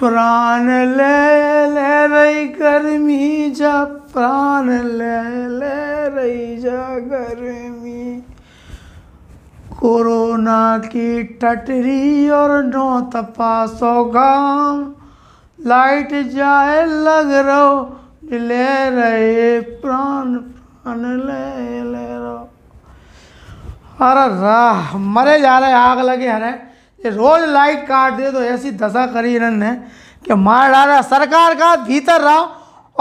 प्राण ले ले रही गर्मी जा प्राण ले ले रही जा गर्मी कोरोना की टटरी और नौ तपासो गाम लाइट जाए लग रहो ले रहे प्राण प्राण ले ले रहो अरे राह मरे जा रहे आग लगे हरे ये रोज लाइट काट दे तो ऐसी दशा करी इन्होंने कि मार डाला सरकार का भीतर रहो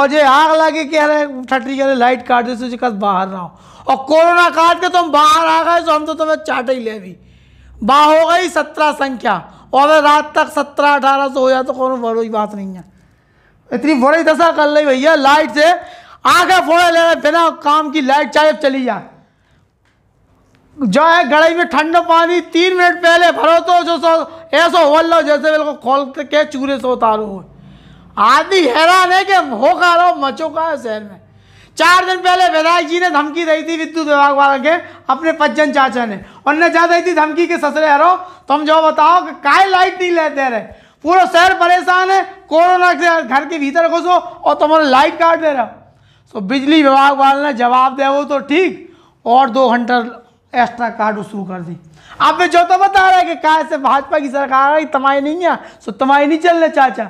और जो आग लगे कह रहे ठटरी कह रहे लाइट काट दे तुझे कस बाहर रहो और कोरोना काट के तुम बाहर आ गए तो हम तो तुम्हें चाट ही ले भी बा हो गई सत्रह संख्या और अगर रात तक सत्रह अठारह सौ हो जाए तो कोई बड़ी बात नहीं है इतनी बड़ी दशा कर ली भैया लाइट से आगे फोड़े ले रहे बिना काम की लाइट चाहे चली जाए जो है गड़ाई में ठंडा पानी तीन मिनट पहले भरो तो जो सो ऐसा हो लो जैसे बिल्कुल खोल के चूरे से उतारो आदमी हैरान है कि हो खा रहा मचो का है शहर में चार दिन पहले विधायक जी ने धमकी दी थी विद्युत विभाग वाले के अपने पज्जन चाचा ने उनने जा दी थी धमकी के ससरे हरो तुम जो बताओ कि काय लाइट नहीं लेते रहे पूरा शहर परेशान है कोरोना से घर के भीतर घुसो और तुम्हारे लाइट काट दे रहा तो बिजली विभाग वाले ने जवाब दे वो तो ठीक और दो घंटा एक्स्ट्रा कार्ड शुरू कर दी आप में जो तो बता रहा है कि कहा से भाजपा की सरकार आई तमाई नहीं है सो तमाई नहीं चलने चाचा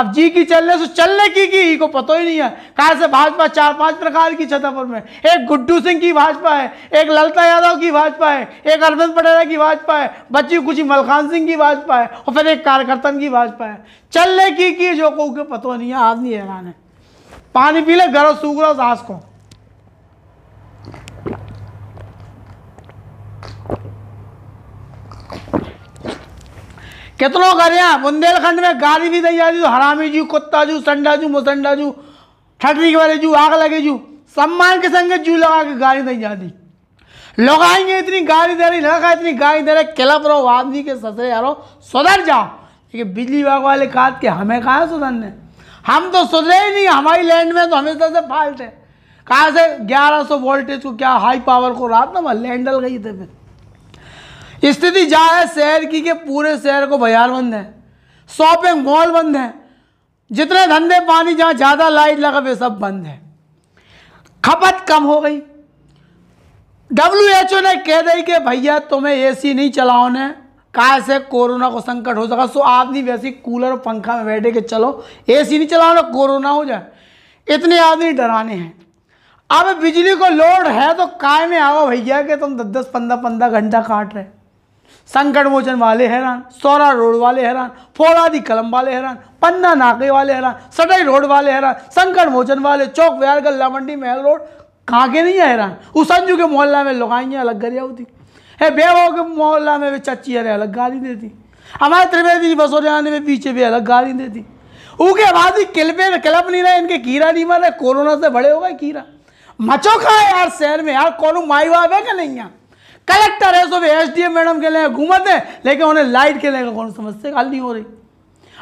अब जी की चलने सो चलने की की को पता ही नहीं है कहा से भाजपा चार पांच प्रकार की छतरपुर में एक गुड्डू सिंह की भाजपा है एक ललता यादव की भाजपा है एक अरविंद पटेरा की भाजपा है बच्ची खुशी मलखान सिंह की भाजपा है और फिर एक कार्यकर्तन की भाजपा है चलने की की जो को पता नहीं है आदमी हैरान है पानी पी ले गरज सूख रहा सांस को कितनों घर यहाँ बुंदेलखंड में गाड़ी भी दी जाती तो हरामी जू कुत्ता जू संडा जू मुसंडा जू ठटरी वाले जू आग लगे जू सम्मान के संग जू लगा के गाड़ी दी जाती लोग आएंगे इतनी गाड़ी दे रही लड़का इतनी गाड़ी दे रहे किलप रहो आदमी के ससरे यारो सुधर जाओ लेकिन बिजली विभाग वाले कहा कि हमें कहा सुधरने हम तो सुधरे ही नहीं हमारी लैंड में तो हमेशा से फाल्ट है कहाँ से ग्यारह सौ वोल्टेज को क्या हाई पावर को रात ना लैंडल गई थे फिर स्थिति जा है शहर की के पूरे शहर को बाजार बंद है शॉपिंग मॉल बंद है जितने धंधे पानी जहाँ ज़्यादा लाइट लगा वे सब बंद है खपत कम हो गई डब्ल्यू एच ओ ने कह दी कि भैया तुम्हें ए सी नहीं चलाओने कहा से कोरोना को संकट हो सका सो आदमी वैसे कूलर और पंखा में बैठे के चलो ए सी नहीं चलाओ ना कोरोना हो जाए इतने आदमी डराने हैं अब बिजली को लोड है तो काय में आओ भैया कि तुम दस दस पंद्रह पंद्रह घंटा काट रहे संकट मोचन वाले हैरान सौरा रोड वाले हैरान फौलादी कलम वाले हैरान पन्ना नाके वाले हैरान सटाई रोड वाले हैरान संकट मोचन वाले चौक व्यार गल्ला मंडी महल रोड कहाँ के नहीं हैरान हैरान उसंजू के मोहल्ला में लुगाइयाँ अलग गरिया होती है बेवाओं के मोहल्ला में भी चच्ची अरे अलग गाली देती हमारे त्रिवेदी आने में पीछे भी अलग गाली देती ऊके बाद ही किलपे क्लब नहीं रहे इनके कीरा नहीं मर रहे कोरोना से बड़े हो गए कीरा मचो है यार शहर में यार कौन माई बाप है क्या नहीं यहाँ कलेक्टर है सो सब एस डी एम मैडम के लिए हुकूमत है लेकिन उन्हें लाइट के लिए कौन समस्या हल नहीं हो रही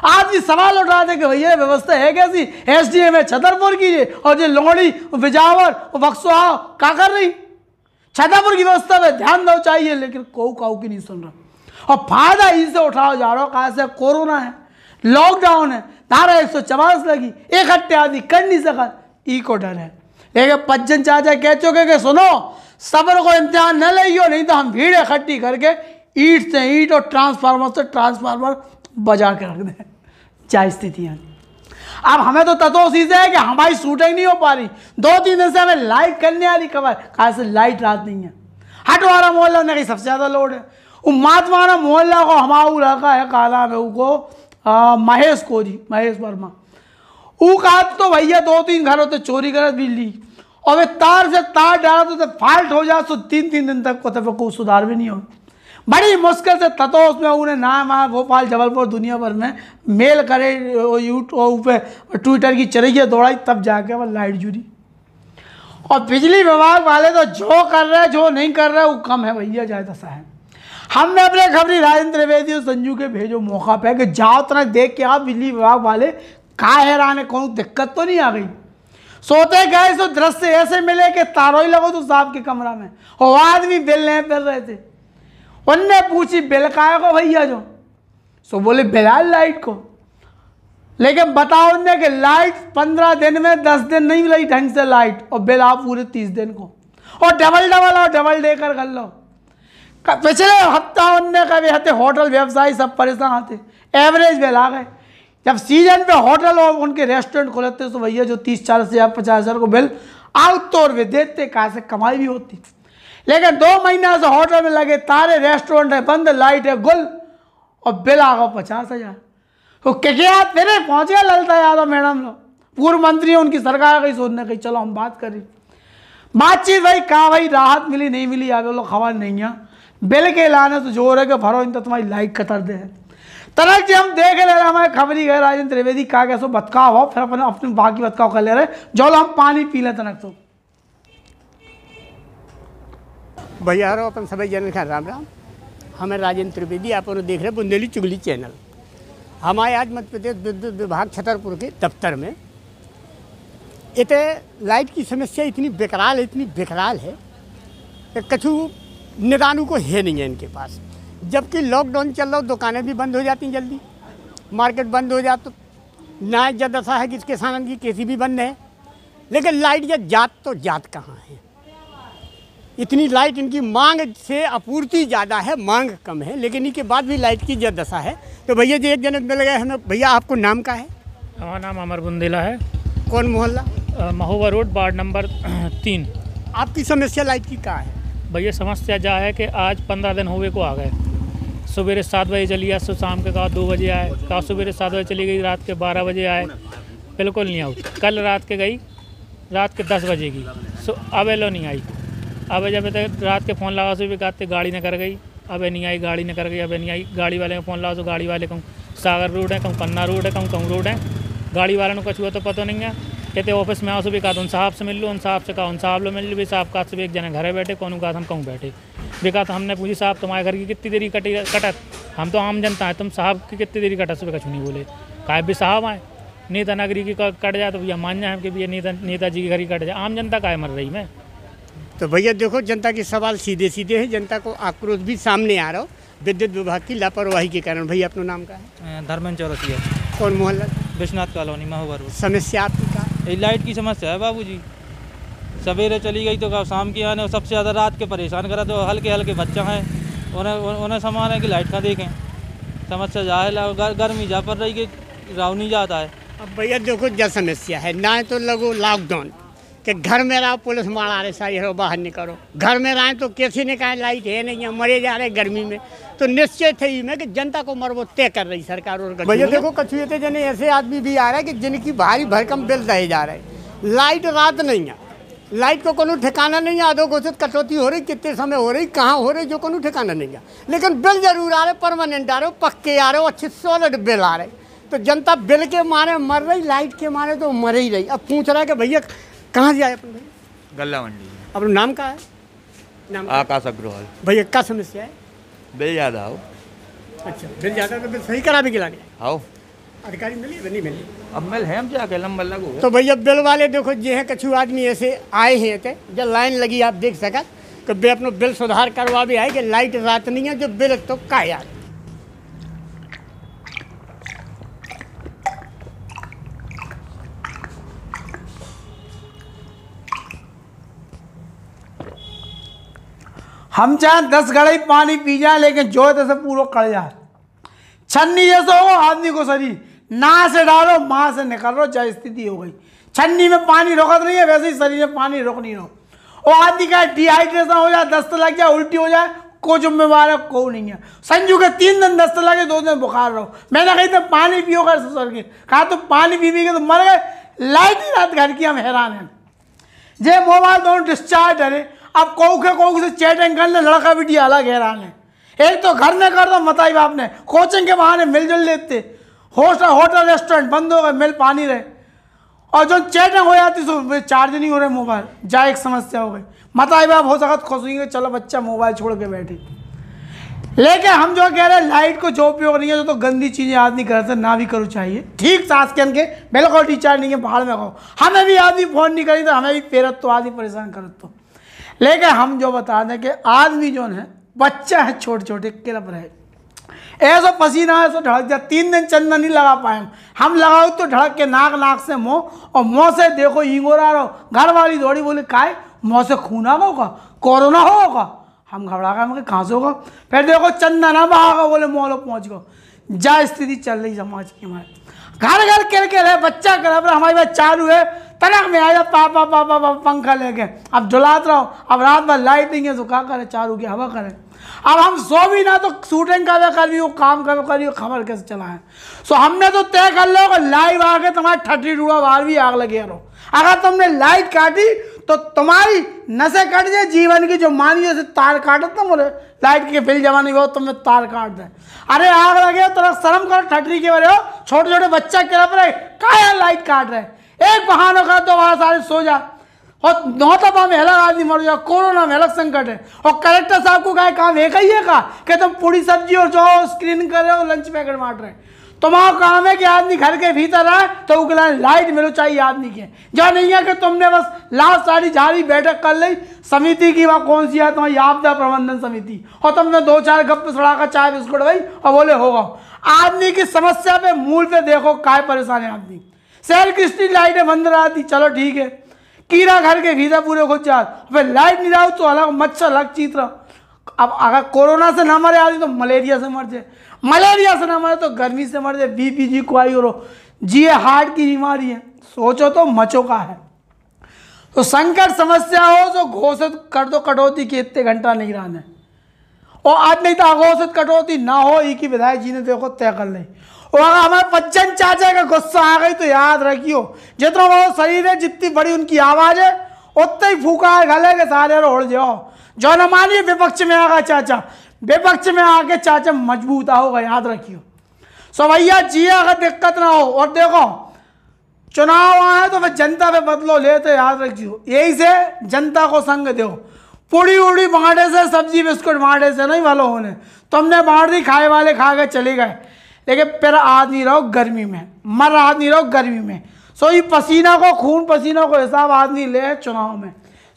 आज भी सवाल उठ रहा था कि भैया व्यवस्था है कैसी एस डी एम है छतरपुर की है और ये लोहड़ी विजावर बक्सुहा का कर रही छतरपुर की व्यवस्था पर ध्यान दो चाहिए लेकिन कौ काऊ की नहीं सुन रहा और फायदा इनसे उठाओ जा रहा हो कहा से कोरोना है लॉकडाउन है धारा एक सौ चवास लगी एक हत्या आदि कर नहीं सका ई को डर है लेकिन पज्जन चाचा कह चुके कि सुनो सबर को इम्तहान न हो नहीं तो हम भीड़ इकट्ठी करके ईट से ईट और ट्रांसफार्मर से ट्रांसफार्मर बजा के रख दें क्या स्थितियाँ अब हमें तो तत्व सीधे है कि हमारी शूटिंग नहीं हो पा रही दो तीन दिन से हमें लाइट करने वाली खबर कहा से लाइट रात नहीं है हटवारा मोहल्ला ने कहीं सबसे ज़्यादा लोड है वो मातवाना मोहल्ला को हमारा लड़का है काला में उनको महेश कोरी महेश वर्मा वो कहा तो भैया दो तीन घरों से चोरी कर बिजली और वे तार से तार डाला तो, फॉल्ट फाल्ट हो जाए तो तीन तीन दिन तक को तफकू तो सुधार भी नहीं हो बड़ी मुश्किल से ततो उसमें उन्हें नाम आया भोपाल जबलपुर दुनिया भर में मेल करे यूट्यूब पे ट्विटर की चरैया दौड़ाई तब जाके वह लाइट जुड़ी और बिजली विभाग वाले तो जो कर रहे हैं जो नहीं कर रहे वो कम है भैया जाए दशा है हमने अपने खबरी राजेंद्र त्रिवेदी और संजू के भेजो मौका पे कि जाओ तरह देख के आप बिजली विभाग वाले का हैरान है कौन दिक्कत तो नहीं आ गई सोते गए तो दृश्य ऐसे मिले कि तारो ही लगो तो साहब के कमरा में और आदमी बिल नहीं फिर रहे थे उनने पूछी बिल काय को भैया जो सो बोले बिलाल लाइट को लेकिन बताओ उनने कि लाइट पंद्रह दिन में दस दिन नहीं मिली ढंग से लाइट और बिल आप पूरे तीस दिन को और डबल डबल और डबल देकर कर लो पिछले हफ्ता उनने कभी होटल व्यवसाय सब परेशान आते एवरेज बिल आ गए जब सीजन पे होटल और उनके रेस्टोरेंट खोलते तो भैया जो तीस चालीस हज़ार पचास हज़ार को बिल आउट तौर पे देते कहाँ से कमाई भी होती लेकिन दो महीना से होटल में लगे तारे रेस्टोरेंट है बंद लाइट है गुल और बिल आ गया पचास हज़ार तो क्या फिर पहुंच गया ललता यादव मैडम लोग पूर्व मंत्री उनकी सरकार कहीं सोचने कही चलो हम बात करें बातचीत भाई कहा भाई राहत मिली नहीं मिली आगे लोग खबर नहीं है बिल के लाने से जोर है कि भरो इन तो तुम्हारी लाइक कतर दे है तरह जी हम देख ले रहे हमारे खबरी गए राजेंद्र त्रिवेदी गया सो बतकाव हो फिर अपने अपने बाकी बतकाव कर ले रहे जो हम पानी पी लें तनक तो भैया अपन सभी जन का राम राम हमें राजेंद्र त्रिवेदी आप देख रहे बुंदेली चुगली चैनल हमारे आज मध्य प्रदेश विद्युत विभाग छतरपुर के दफ्तर में इतने लाइट की समस्या इतनी बेकराल इतनी बेकराल है कि कछु निदानों को है नहीं है इनके पास जबकि लॉकडाउन चल रहा हो दुकानें भी बंद हो जाती हैं जल्दी मार्केट बंद हो जाती तो ना जद ऐसा है कि किसान की केसी भी बंद है लेकिन लाइट या जात तो जात कहाँ है इतनी लाइट इनकी मांग से आपूर्ति ज़्यादा है मांग कम है लेकिन इनके बाद भी लाइट की जद दशा है तो भैया जी एक जनक मिल गए हमें भैया आपको नाम का है हमारा नाम अमर बुंदेला है कौन मोहल्ला महोबा रोड वार्ड नंबर तीन आपकी समस्या लाइट की कहाँ है भैया समस्या जा है कि आज पंद्रह दिन हुए को आ गए सवेरे सात बजे चली आए तो शाम के कहा दो बजे आए कहा सवेरे सात बजे चली गई रात के बारह बजे आए बिल्कुल नहीं आऊ कल रात के गई रात के दस बजे की सो अवेलो नहीं आई अब जब तक रात के फ़ोन लगा सो भी कहते गाड़ी न कर गई अब नहीं आई गाड़ी न कर गई अब नहीं आई गाड़ी वाले को फ़ोन लगा सो गाड़ी वाले कहूँ सागर रोड है कहूँ पन्ना रोड है कहूँ कहूँ रोड है गाड़ी वाले को कुछ हुआ तो पता नहीं है कहते ऑफिस में आओ सो भी कहा उन साहब से मिल लो उन साहब से कहा उन साहब लो मिल लो भी साहब कहा से भी एक जने घर बैठे कौन कहा हम कहूँ बैठे देखा तो हमने पूछी साहब तुम्हारे घर की कितनी देरी कटी कटत हम तो आम जनता है तुम साहब की कितनी देरी कटत सुबह कछुनी बोले काहे भी साहब आए नेता नगरी की कट जाए तो भैया मान जाए कि भैया नेता नेताजी की घर ही कट जाए आम जनता काहे मर रही मैं तो भैया देखो जनता के सवाल सीधे सीधे हैं जनता को आक्रोश भी सामने आ रहा हो विद्युत विभाग की लापरवाही के कारण भैया अपना नाम का है धर्मेंद्र चौरसिया कौन मोहल्ला विश्वनाथ कॉलोनी महोबर समस्या आपकी का लाइट की समस्या है जी सवेरे चली गई तो शाम की आने और सबसे ज़्यादा रात के परेशान करा तो हल्के हल्के बच्चा हैं उन्हें उन्हें समान है कि लाइट का देखें समस्या जा गर्मी जा पड़ रही कि राव नहीं जाता है अब भैया देखो जब समस्या है ना तो लगो लॉकडाउन कि घर में रहो पुलिस मारा रहे सारी हो बाहर निकलो घर में रहें तो कैसे निकाल लाइट है नहीं है मरे जा रहे गर्मी में तो निश्चय थे ही मैं कि जनता को मरबो तय कर रही सरकार और भैया देखो कछुए थे जने ऐसे आदमी भी आ रहे हैं कि जिनकी भारी भरकम बिल दहे जा रहे लाइट रात नहीं है लाइट को कोनो ठिकाना नहीं आधो घोषित कटौती हो रही कितने समय हो रही कहाँ हो रही जो कोनो ठिकाना नहीं है लेकिन बिल जरूर आ रहे परमानेंट आ रहे पक्के आ रहे हो अच्छे सॉलिड बिल आ रहे तो जनता बिल के मारे मर रही लाइट के मारे तो मर ही रही अब पूछ रहा है कि भैया कहाँ जाए अपन भैया गला मंडी अब नाम कहाँ है नाम आकाश अग्रवाल भैया क्या समस्या है बिल ज़्यादा हो अच्छा बिल ज़्यादा तो बिल सही करा भी खिलाने आओ अधिकारी मिली नहीं मिली अब मिल है हम जाके लंबा लगो तो भैया बिल वाले देखो जो है कछु आदमी ऐसे आए हैं ते जब लाइन लगी आप देख सका तो बे अपनो बिल सुधार करवा भी आए कि लाइट रात नहीं है जो बिल तो का यार हम चाहे दस घड़े पानी पी जाए लेकिन जो है तो पूरा कड़ जाए छन्नी जैसा हो आदमी को शरीर ना से डालो माँ से निकालो जय स्थिति हो गई छन्नी में पानी रोकत नहीं है वैसे ही शरीर में पानी रोक नहीं रहो और आदमी का डिहाइड्रेशन हो जाए दस्त लग जाए उल्टी हो जाए को जुम्मेवार है को नहीं है संजू के तीन दिन दस्त लगे दो दिन बुखार रहो मैंने कही था पानी पियोगा ससुर के कहा तो पानी पी पी के तो मर गए लाइट ही रात घर की हम हैरान हैं जे मोबाइल दोनों डिस्चार्ज अरे अब कोक को कोक से चैटिंग करने लड़का बेटी अलग हैरान है एक तो घर ने कर दो मताई बाप ने कोचिंग के बहाने मिलजुल लेते होटल होटल रेस्टोरेंट बंद हो गए मेल पानी रहे और जो चैटिंग हो जाती सो चार्ज नहीं हो रहे मोबाइल जा एक समस्या हो गई माता बाप हो सकता तो खुश हुई चलो बच्चा मोबाइल छोड़ के बैठे लेकिन हम जो कह रहे हैं लाइट को जो उपयोग नहीं है तो, तो गंदी चीज़ें आदमी करते ना भी करो चाहिए ठीक सांस के के बिल्कुल रिचार्ज नहीं है पहाड़ में कहो हमें भी आदमी फ़ोन नहीं करी तो हमें भी पेरत तो आदमी परेशान करत तो लेकिन हम जो बता दें कि आदमी जो है बच्चा है छोटे छोटे किरप रहे ऐसा पसीना ऐसा ढड़क तो जाए तीन दिन चंदन नहीं लगा पाए हम लगाओ तो ढड़क के नाक नाक से मुँह और मुँह से देखो इंगोरा रहो घर वाली दौड़ी बोली काय मुँह से खून आ होगा कोरोना होगा हम घबरा गए हमें कहाँ से होगा फिर देखो चंदन अब आगा बोले मोहलो पहुँच गो जा स्थिति चल रही समाज की हमारे घर घर कर के रहे बच्चा कर हमारे पास चालू है तनक में आया पापा पापा पापा पंखा लेके अब जुलात रहो अब रात भर लाइटिंग है तो क्या करे चारू की हवा करे अब हम सो भी ना तो शूटिंग कब कर रही हो काम कब कर रही हो खबर कैसे चला है सो हमने तो तय कर लो लाइव आके तुम्हारे ठटी डूबा बार भी आग लगे रहो अगर तुमने लाइट काटी तो तुम्हारी नशे कट जाए जीवन की जो मानी जैसे तार काटे तुम लाइट के फिल जमा नहीं हो तुम्हें तार काट दे अरे आग लगे हो तुरा शर्म करो ठटरी के बारे हो छोटे छोटे बच्चा क्या लाइट काट रहे एक बहानों का तो वहाँ सारे सो जा और नौतफा में हेला आदमी मर जाओ कोरोना में अलग संकट है और कलेक्टर साहब को कहा काम एक ही है का कि तुम पूरी सब्जी और जो स्क्रीन कर रहे हो लंच पैकेट बांट रहे तुम्हारा काम है कि आदमी घर के भीतर आए तो उगला लाइट मिलो चाहिए आदमी के जो नहीं है कि तुमने बस लास्ट सारी झाड़ी बैठक कर ली समिति की वहाँ कौन सी है तुम्हारी आपदा प्रबंधन समिति और तुमने दो चार गप सड़ा कर चाय बिस्कुट भाई और बोले होगा आदमी की समस्या पे मूल पे देखो काय परेशान है आदमी शहर की स्ट्रीट लाइटें बंद रहा थी चलो ठीक है कीड़ा घर के घीजा पूरे खुद जात फिर लाइट नहीं जाओ तो अलग मच्छर अलग चीत रहा अब अगर कोरोना से ना मरे आदमी तो मलेरिया से मर जाए मलेरिया से ना मरे तो गर्मी से मर जाए बी पी जी को आई और जी ये हार्ट की बीमारी है सोचो तो मचो का है तो संकट समस्या हो तो घोषित कर दो कटौती के इतने घंटा नहीं रहने और आज नहीं तो अघोषित कटौती ना हो एक ही विधायक जी ने देखो तय कर ली बच्चन का गुस्सा आ गई तो याद रखियो जितना बड़ा शरीर है जितनी बड़ी उनकी आवाज़ है उतना ही फूका है गले के सारे उड़ जाओ जो न मानिए विपक्ष में आगा चाचा विपक्ष में आके चाचा मजबूत आओगे याद रखियो सो भैया जिए अगर दिक्कत ना हो और देखो चुनाव आए तो फिर जनता पे बदलो ले तो याद रखियो यही से जनता को संग दो पूड़ी उड़ी बाँटे से सब्जी बिस्कुट बाँटे से नहीं वालों होने तुमने बांट दी खाए वाले खा के चले गए लेकिन पर आ नहीं रहो गर्मी में मर आ नहीं रहो गर्मी में सो ये पसीना को खून पसीना को हिसाब आदमी नहीं ले चुनाव में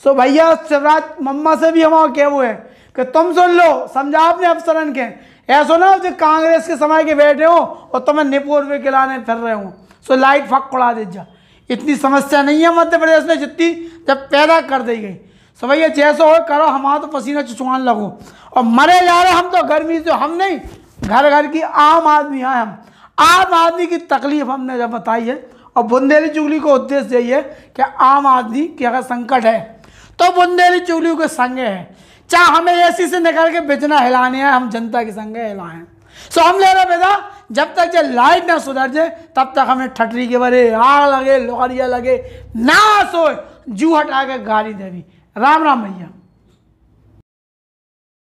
सो भैया शिवराज मम्मा से भी हम कहे हुए हैं कि तुम सुन लो समझा आपने अफसरन के ऐसा ना जो कांग्रेस के समय के बैठे हो और तुम्हें निपुर में खिलाने फिर रहे हो सो लाइट फक उड़ा दे जा इतनी समस्या नहीं है मध्य प्रदेश में जितनी जब पैदा कर दी गई सो भैया जैसा हो करो हमारा तो पसीना चुचवान लगो और मरे जा रहे हम तो गर्मी से हम नहीं घर घर की आम आदमी हैं हम आम आदमी की तकलीफ हमने जब बताई है और बुंदेली चुगली को उद्देश्य यही है कि आम आदमी की अगर संकट है तो बुंदेली चुगली के संगे है चाहे हमें ऐसी से निकल के बेचना हिलाने हैं हम जनता के संगे हिलाएं सो हम ले रहे बेटा जब तक ये लाइट ना सुधर जाए तब तक हमें ठटरी के बरे आग लगे लोहरिया लगे ना सोए जू हटा के गाड़ी देवी राम राम भैया